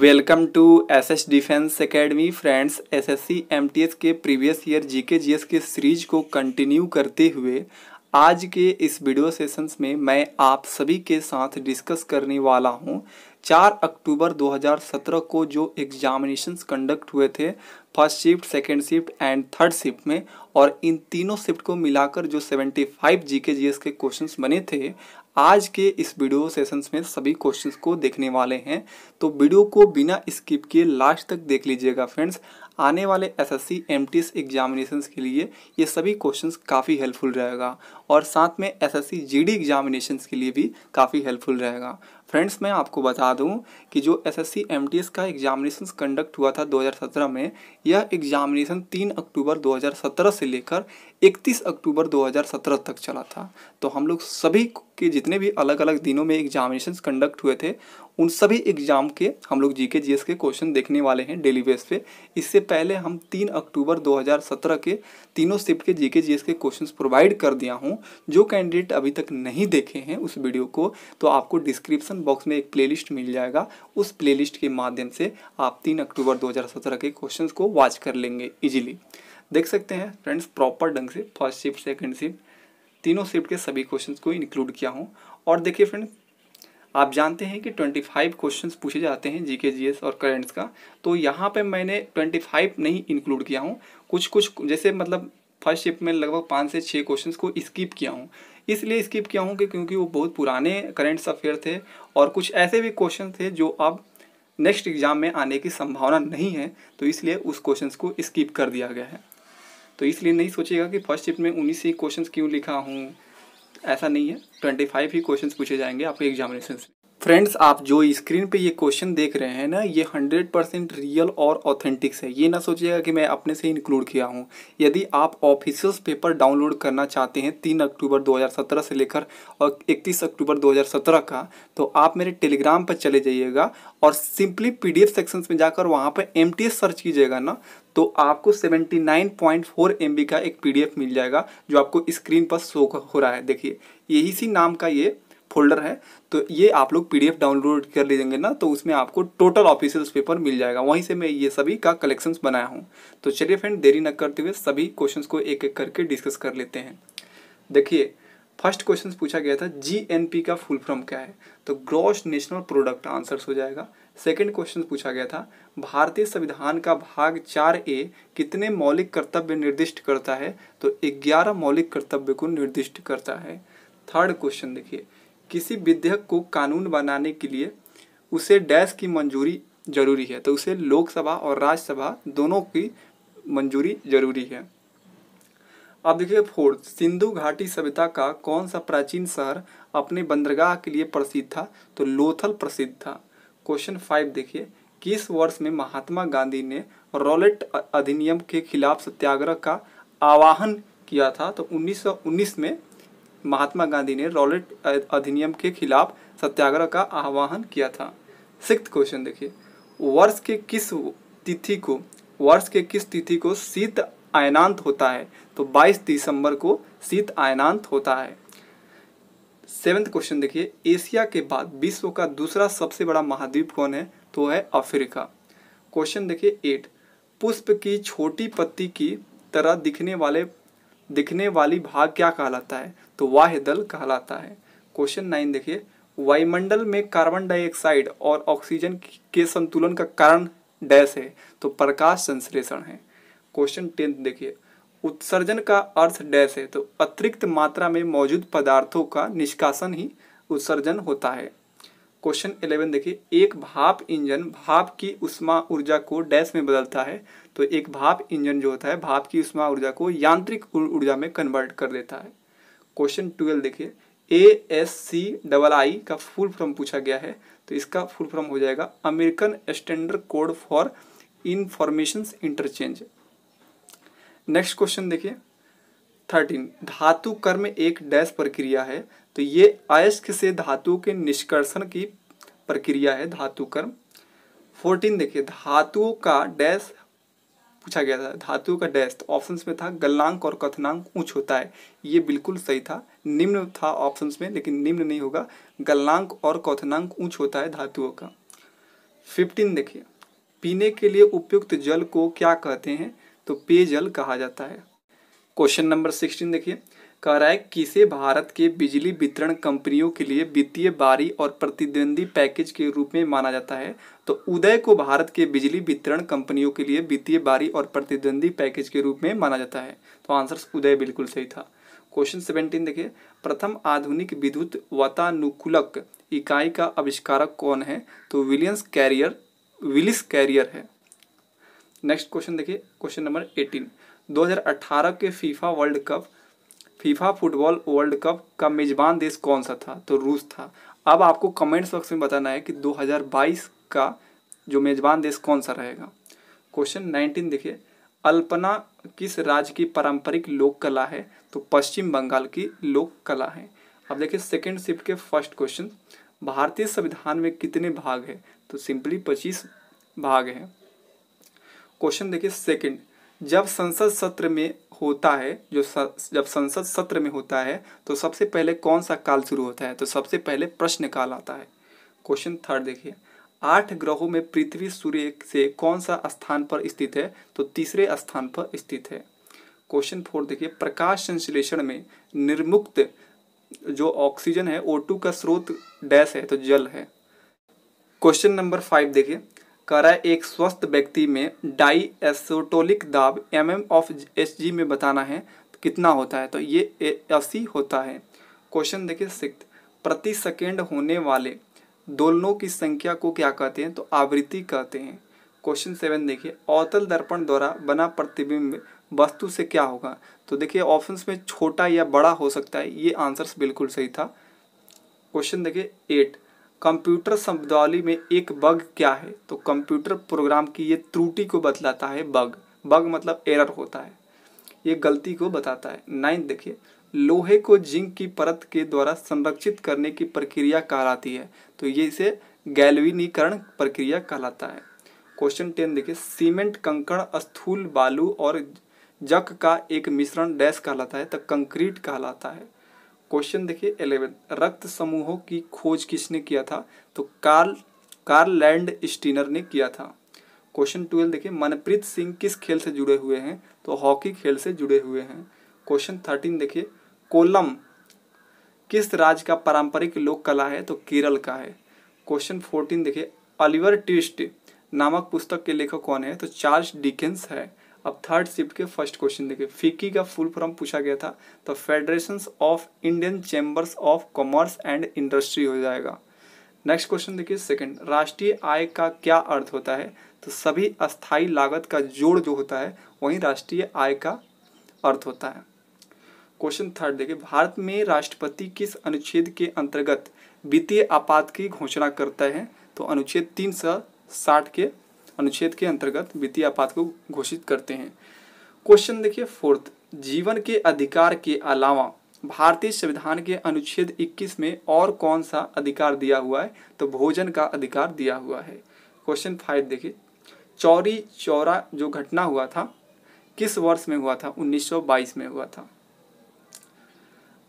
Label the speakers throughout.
Speaker 1: welcome to S S defence academy friends S S C M T S के previous year G K G S के series को continue करते हुए आज के इस वीडियो सेशंस में मैं आप सभी के साथ डिस्कस करने वाला हूं 4 अक्टूबर 2017 को जो एग्जामिनेशंस कंडक्ट हुए थे first shift second shift and third shift में और इन तीनों शिफ्ट को मिलाकर जो 75 फाइव जी के के क्वेश्चन बने थे आज के इस वीडियो सेशंस में सभी क्वेश्चंस को देखने वाले हैं तो वीडियो को बिना स्किप किए लास्ट तक देख लीजिएगा फ्रेंड्स आने वाले एसएससी एमटीएस एग्जामिनेशंस के लिए ये सभी क्वेश्चंस काफ़ी हेल्पफुल रहेगा और साथ में एसएससी जीडी एग्जामिनेशंस के लिए भी काफ़ी हेल्पफुल रहेगा फ्रेंड्स मैं आपको बता दूं कि जो एसएससी एमटीएस का एग्जामिनेशन कंडक्ट हुआ था 2017 में यह एग्जामिनेशन 3 अक्टूबर 2017 से लेकर 31 अक्टूबर 2017 तक चला था तो हम लोग सभी के जितने भी अलग अलग दिनों में एग्जामिनेशन कंडक्ट हुए थे उन सभी एग्ज़ाम के हम लोग जीके जीएस के क्वेश्चन देखने वाले हैं डेली बेस पे इससे पहले हम 3 अक्टूबर 2017 के तीनों शिफ्ट के जीके जीएस के क्वेश्चन प्रोवाइड कर दिया हूँ जो कैंडिडेट अभी तक नहीं देखे हैं उस वीडियो को तो आपको डिस्क्रिप्सन बॉक्स में एक प्ले मिल जाएगा उस प्ले के माध्यम से आप तीन अक्टूबर दो के क्वेश्चन को वॉच कर लेंगे ईजिली देख सकते हैं फ्रेंड्स प्रॉपर ढंग से फर्स्ट शिफ्ट सेकेंड शिफ्ट तीनों शिफ्ट के सभी क्वेश्चंस को इंक्लूड किया हूँ और देखिए फ्रेंड आप जानते हैं कि ट्वेंटी फाइव क्वेश्चन पूछे जाते हैं जी के जी एस और करेंट्स का तो यहाँ पे मैंने ट्वेंटी फाइव नहीं इंक्लूड किया हूँ कुछ कुछ जैसे मतलब फर्स्ट शिफ्ट में लगभग पाँच से छः क्वेश्चन को स्किप किया हूँ इसलिए स्किप किया हूँ कि क्योंकि वो बहुत पुराने करेंट्स अफेयर थे और कुछ ऐसे भी क्वेश्चन थे जो अब नेक्स्ट एग्ज़ाम में आने की संभावना नहीं है तो इसलिए उस क्वेश्चंस को स्किप कर दिया गया है तो इसलिए नहीं सोचिएगा कि फर्स्ट शिफ्ट में उन्नीस ही क्वेश्चन क्यों लिखा हूँ ऐसा नहीं है ट्वेंटी फाइव ही क्वेश्चन पूछे जाएंगे आपके एग्जामिनेशन से फ्रेंड्स आप जो स्क्रीन पे ये क्वेश्चन देख रहे हैं ना ये 100 परसेंट रियल और ऑथेंटिक्स है ये ना सोचिएगा कि मैं अपने से इंक्लूड किया हूँ यदि आप ऑफिशियल पेपर डाउनलोड करना चाहते हैं 3 अक्टूबर 2017 से लेकर और 31 अक्टूबर 2017 का तो आप मेरे टेलीग्राम पर चले जाइएगा और सिंपली पी डी सेक्शंस में जाकर वहाँ पर एम सर्च कीजिएगा ना तो आपको 79.4 एमबी का एक पीडीएफ मिल जाएगा जो आपको स्क्रीन पर शो हो रहा है देखिए यही सी नाम का ये फोल्डर है तो ये आप लोग पीडीएफ डाउनलोड कर लीजिएंगे ना तो उसमें आपको टोटल ऑफिशियल पेपर मिल जाएगा वहीं से मैं ये सभी का कलेक्शंस बनाया हूँ तो चलिए फ्रेंड देरी न करते हुए सभी क्वेश्चंस को एक एक करके डिस्कस कर लेते हैं देखिए फर्स्ट क्वेश्चन पूछा गया था जी का फुल फॉर्म क्या है तो ग्रॉस नेशनल प्रोडक्ट आंसर हो जाएगा सेकेंड क्वेश्चन पूछा गया था भारतीय संविधान का भाग चार ए कितने मौलिक कर्तव्य निर्दिष्ट करता है तो ग्यारह मौलिक कर्तव्य को निर्दिष्ट करता है थर्ड क्वेश्चन देखिए किसी विधेयक को कानून बनाने के लिए उसे डैश की मंजूरी जरूरी है तो उसे लोकसभा और राज्यसभा दोनों की मंजूरी जरूरी है अब देखिए फोर्थ सिंधु घाटी सभ्यता का कौन सा प्राचीन शहर अपने बंदरगाह के लिए प्रसिद्ध था तो लोथल प्रसिद्ध था क्वेश्चन फाइव देखिए किस वर्ष में महात्मा गांधी ने रॉलेट अधिनियम के खिलाफ सत्याग्रह का आवाहन किया था तो 1919 में महात्मा गांधी ने रॉलेट अधिनियम के खिलाफ सत्याग्रह का आह्वान किया था सिक्स क्वेश्चन देखिए वर्ष के किस तिथि को वर्ष के किस तिथि को शीत आयनांत होता है तो 22 दिसंबर को शीत आयनांत होता है सेवेंथ क्वेश्चन देखिए एशिया के बाद विश्व का दूसरा सबसे बड़ा महाद्वीप कौन है तो है अफ्रीका क्वेश्चन देखिए एट पुष्प की छोटी पत्ती की तरह दिखने वाले दिखने वाली भाग क्या कहलाता है तो वाह्य दल कहलाता है क्वेश्चन नाइन देखिए वायुमंडल में कार्बन डाइऑक्साइड और ऑक्सीजन के संतुलन का कारण डैश है तो प्रकाश संश्लेषण है क्वेश्चन टेंथ देखिए उत्सर्जन का अर्थ डैश है तो अतिरिक्त मात्रा में मौजूद पदार्थों का निष्कासन ही उत्सर्जन होता है क्वेश्चन इलेवन देखिए एक भाप इंजन भाप की उष्मा ऊर्जा को डैश में बदलता है तो एक भाप इंजन जो होता है भाप की उष्मा ऊर्जा को यांत्रिक ऊर्जा में कन्वर्ट कर देता है क्वेश्चन ट्वेल्व देखिए ए एस सी डबल आई का फुल फॉर्म पूछा गया है तो इसका फुल फॉर्म हो जाएगा American standard code for information interchange next question देखिए थर्टीन धातु कर्म एक डैश प्रक्रिया है तो ये अयस्क से धातु के निष्कर्षण की प्रक्रिया है धातु कर्म फोर्टीन देखिए धातु का डैश पूछा गया था धातु का डैश तो ऑप्शन में था गलनांक और कथनांक ऊंच होता है ये बिल्कुल सही था निम्न था ऑप्शन में लेकिन निम्न नहीं होगा गलनांक और कथनांक ऊंच होता है धातुओं का फिफ्टीन देखिए पीने के लिए उपयुक्त जल को क्या कहते हैं तो पेयजल कहा जाता है क्वेश्चन नंबर सिक्सटीन देखिए कह रहा है किसे भारत के बिजली वितरण कंपनियों के लिए वित्तीय बारी और प्रतिद्वंदी पैकेज के रूप में माना जाता है तो उदय को भारत के बिजली वितरण कंपनियों के लिए वित्तीय बारी और प्रतिद्वंदी पैकेज के रूप में माना जाता है तो आंसर उदय बिल्कुल सही था क्वेश्चन सेवेंटीन देखिए प्रथम आधुनिक विद्युत वातानुकूलक इकाई का आविष्कारक कौन है तो विलियंस कैरियर विलिस कैरियर है नेक्स्ट क्वेश्चन देखिए क्वेश्चन नंबर एटीन 2018 के FIFA world cup FIFA football world cup का मेज़बान देश कौन सा था तो रूस था अब आपको कमेंट बॉक्स में बताना है कि 2022 का जो मेज़बान देश कौन सा रहेगा क्वेश्चन 19 देखिए अल्पना किस राज्य की पारंपरिक लोक कला है तो पश्चिम बंगाल की लोक कला है अब देखिए सेकेंड शिफ्ट के फर्स्ट क्वेश्चन भारतीय संविधान में कितने भाग है तो सिंपली पच्चीस भाग है क्वेश्चन देखिए सेकंड जब संसद सत्र में होता है जो स, जब संसद सत्र में होता है तो सबसे पहले कौन सा काल शुरू होता है तो सबसे पहले प्रश्न काल आता है क्वेश्चन थर्ड देखिए आठ ग्रहों में पृथ्वी सूर्य से कौन सा स्थान पर स्थित है तो तीसरे स्थान पर स्थित है क्वेश्चन फोर देखिए प्रकाश संश्लेषण में निर्मुक्त जो ऑक्सीजन है ओ का स्रोत डैश है तो जल है क्वेश्चन नंबर फाइव देखिए करा एक स्वस्थ व्यक्ति में डाई एसोटोलिक दाब M M of H G में बताना है तो कितना होता है तो ये अस्सी होता है क्वेश्चन देखिए सिक्स प्रति सेकेंड होने वाले दोलनों की संख्या को क्या कहते हैं तो आवृत्ति कहते हैं क्वेश्चन सेवन देखिए अवतल दर्पण द्वारा बना प्रतिबिंब वस्तु से क्या होगा तो देखिए ऑप्शन में छोटा या बड़ा हो सकता है ये आंसर बिल्कुल सही था क्वेश्चन देखिए एट कंप्यूटर शब्दावली में एक बग क्या है तो कंप्यूटर प्रोग्राम की ये त्रुटि को बतलाता है बग बग मतलब एरर होता है ये गलती को बताता है नाइन्थ देखिए लोहे को जिंक की परत के द्वारा संरक्षित करने की प्रक्रिया कहलाती है तो ये इसे गैलविनीकरण प्रक्रिया कहलाता है क्वेश्चन टेन देखिए सीमेंट कंकड़ स्थूल बालू और जक का एक मिश्रण डैश कहलाता है तो कंक्रीट कहलाता है क्वेश्चन देखिए एलेवेंथ रक्त समूहों की खोज किसने किया था तो कार्ल कार्ल लैंड स्टीनर ने किया था क्वेश्चन ट्वेल्व देखिए मनप्रीत सिंह किस खेल से जुड़े हुए हैं तो हॉकी खेल से जुड़े हुए हैं क्वेश्चन थर्टीन देखिए कोलम किस राज्य का पारंपरिक लोक कला है तो केरल का है क्वेश्चन फोर्टीन देखिए अलिवर ट्विस्ट नामक पुस्तक के लेखक कौन है तो चार्ल्स डिकेंस है अब थर्ड शिफ्ट के फर्स्ट क्वेश्चन देखिए फिक्की का फुल फॉर्म पूछा गया था तो federation of Indian chambers of commerce and industry हो जाएगा नेक्स्ट क्वेश्चन देखिए सेकंड राष्ट्रीय आय का क्या अर्थ होता है तो सभी अस्थाई लागत का जोड़ जो होता है वही राष्ट्रीय आय का अर्थ होता है क्वेश्चन थर्ड देखिए भारत में राष्ट्रपति किस अनुच्छेद के अंतर्गत वित्तीय आपात की घोषणा करता है तो अनुच्छेद तीन सौ साठ के अनुच्छेद के अंतर्गत वित्तीय आपात को घोषित करते हैं क्वेश्चन देखिए फोर्थ जीवन के अधिकार के अलावा भारतीय संविधान के अनुच्छेद 21 में और कौन सा अधिकार दिया हुआ है तो भोजन का अधिकार दिया हुआ है क्वेश्चन फाइव देखिए चौरी चौरा जो घटना हुआ था किस वर्ष में हुआ था 1922 में हुआ था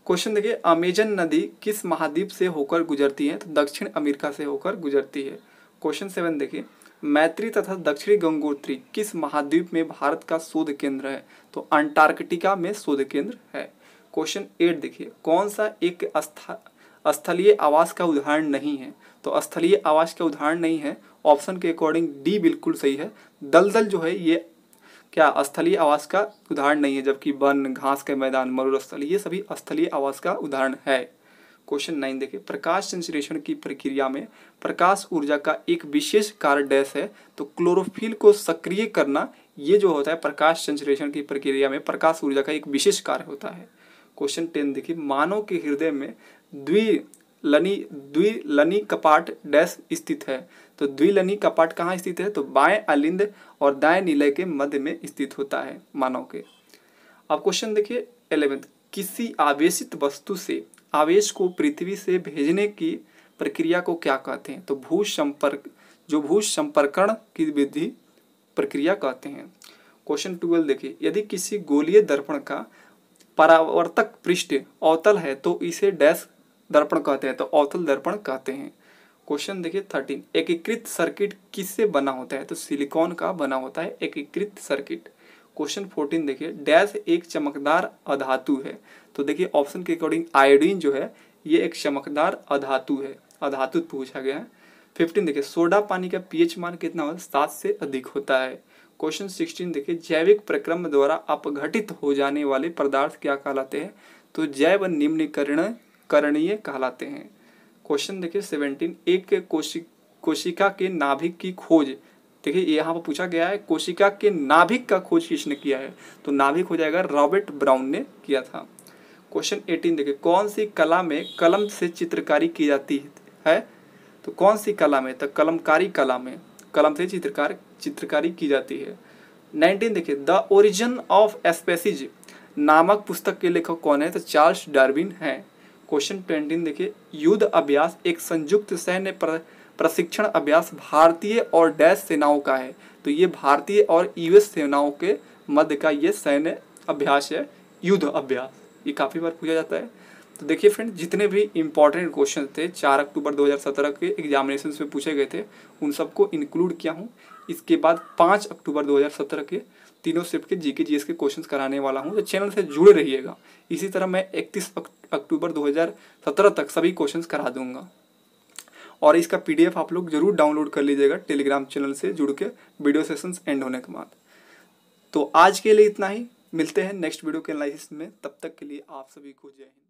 Speaker 1: क्वेश्चन देखिए अमेजन नदी किस महाद्वीप से होकर गुजरती है तो दक्षिण अमेरिका से होकर गुजरती है क्वेश्चन सेवन देखिए मैत्री तथा दक्षिणी गंगोत्री किस महाद्वीप में भारत का शोध केंद्र है तो अंटार्कटिका में शोध केंद्र है क्वेश्चन एट देखिए कौन सा एक स्थलीय आवास का उदाहरण नहीं है तो स्थलीय आवास का उदाहरण नहीं है ऑप्शन के अकॉर्डिंग डी बिल्कुल सही है दलदल जो है ये क्या स्थलीय आवास का उदाहरण नहीं है जबकि वन घास के मैदान मरुस्थल ये सभी स्थलीय आवास का उदाहरण है क्वेश्चन नाइन देखे प्रकाश संश्लेषण की प्रक्रिया में प्रकाश ऊर्जा का एक विशेष कार्य डैश है तो क्लोरोफिल को सक्रिय करना ये जो होता है प्रकाश संश्लेषण की प्रक्रिया में प्रकाश ऊर्जा का एक विशेष कार्य होता है क्वेश्चन टेन देखिए मानव के हृदय में द्विलनी द्विलनी कपाट डैश स्थित है तो द्विलनी कपाट कहाँ स्थित है तो बाएं अलिंद और दाएं नीले के मध्य में स्थित होता है मानव के अब क्वेश्चन देखिए एलेवेंथ किसी आवेशित वस्तु से आवेश को पृथ्वी से भेजने की प्रक्रिया को क्या कहते हैं तो भू संपर्क जो भू संपर्कण की विधि प्रक्रिया कहते हैं क्वेश्चन ट्वेल्व देखिए यदि किसी गोलीय दर्पण का परावर्तक पृष्ठ अवतल है तो इसे डैश दर्पण कहते हैं तो अवतल दर्पण कहते हैं क्वेश्चन देखिए थर्टीन एकीकृत सर्किट किससे बना होता है तो सिलिकॉन का बना होता है एकीकृत सर्किट क्वेश्चन फोर्टीन देखिए डैश एक चमकदार अधातु है तो देखिए ऑप्शन के अकॉर्डिंग आयोडीन जो है ये एक चमकदार अधातु है अधातु पूछा गया है फिफ्टीन देखिए सोडा पानी का पीएच मान कितना होता है सात से अधिक होता है क्वेश्चन सिक्सटीन देखिए जैविक प्रक्रम द्वारा अपघटित हो जाने वाले पदार्थ क्या कहलाते हैं तो जैव निम्नकरण करणीय कहलाते हैं क्वेश्चन देखिए सेवनटीन एक कोशिक कोशिका के नाभिक की खोज देखिए यहाँ पर पूछा गया है कोशिका के नाभिक का खोज किसने किया है तो नाभिक हो जाएगा रॉबर्ट ब्राउन ने किया था क्वेश्चन एटीन देखिए कौन सी कला में कलम से चित्रकारी की जाती है तो कौन सी कला में तो कलमकारी कला में कलम से चित्रकार चित्रकारी की जाती है नाइनटीन देखिए द ओरिजिन ऑफ स्पेसिज नामक पुस्तक के लेखक कौन है तो चार्ल्स डार्विन हैं क्वेश्चन ट्वेंटीन देखिए युद्ध अभ्यास एक संयुक्त सैन्य प्रशिक्षण अभ्यास भारतीय और डैश सेनाओं का है तो ये भारतीय और यूएस सेनाओं के मध्य का ये सैन्य अभ्यास है युद्ध अभ्यास ये काफ़ी बार पूछा जाता है तो देखिए फ्रेंड जितने भी इंपॉर्टेंट क्वेश्चन थे चार अक्टूबर 2017 के एग्जामिनेशन में पूछे गए थे उन सबको इंक्लूड किया हूँ इसके बाद पाँच अक्टूबर 2017 के तीनों शिफ्ट के जी जीएस के क्वेश्चन कराने वाला हूँ तो चैनल से जुड़े रहिएगा इसी तरह मैं इकतीस अक्टूबर 2017 तक सभी क्वेश्चन करा दूंगा और इसका पीडीएफ आप लोग जरूर डाउनलोड कर लीजिएगा टेलीग्राम चैनल से जुड़ के वीडियो सेशंस एंड होने के बाद तो आज के लिए इतना ही मिलते हैं नेक्स्ट वीडियो के एनालिसिस में तब तक के लिए आप सभी को जय हिंद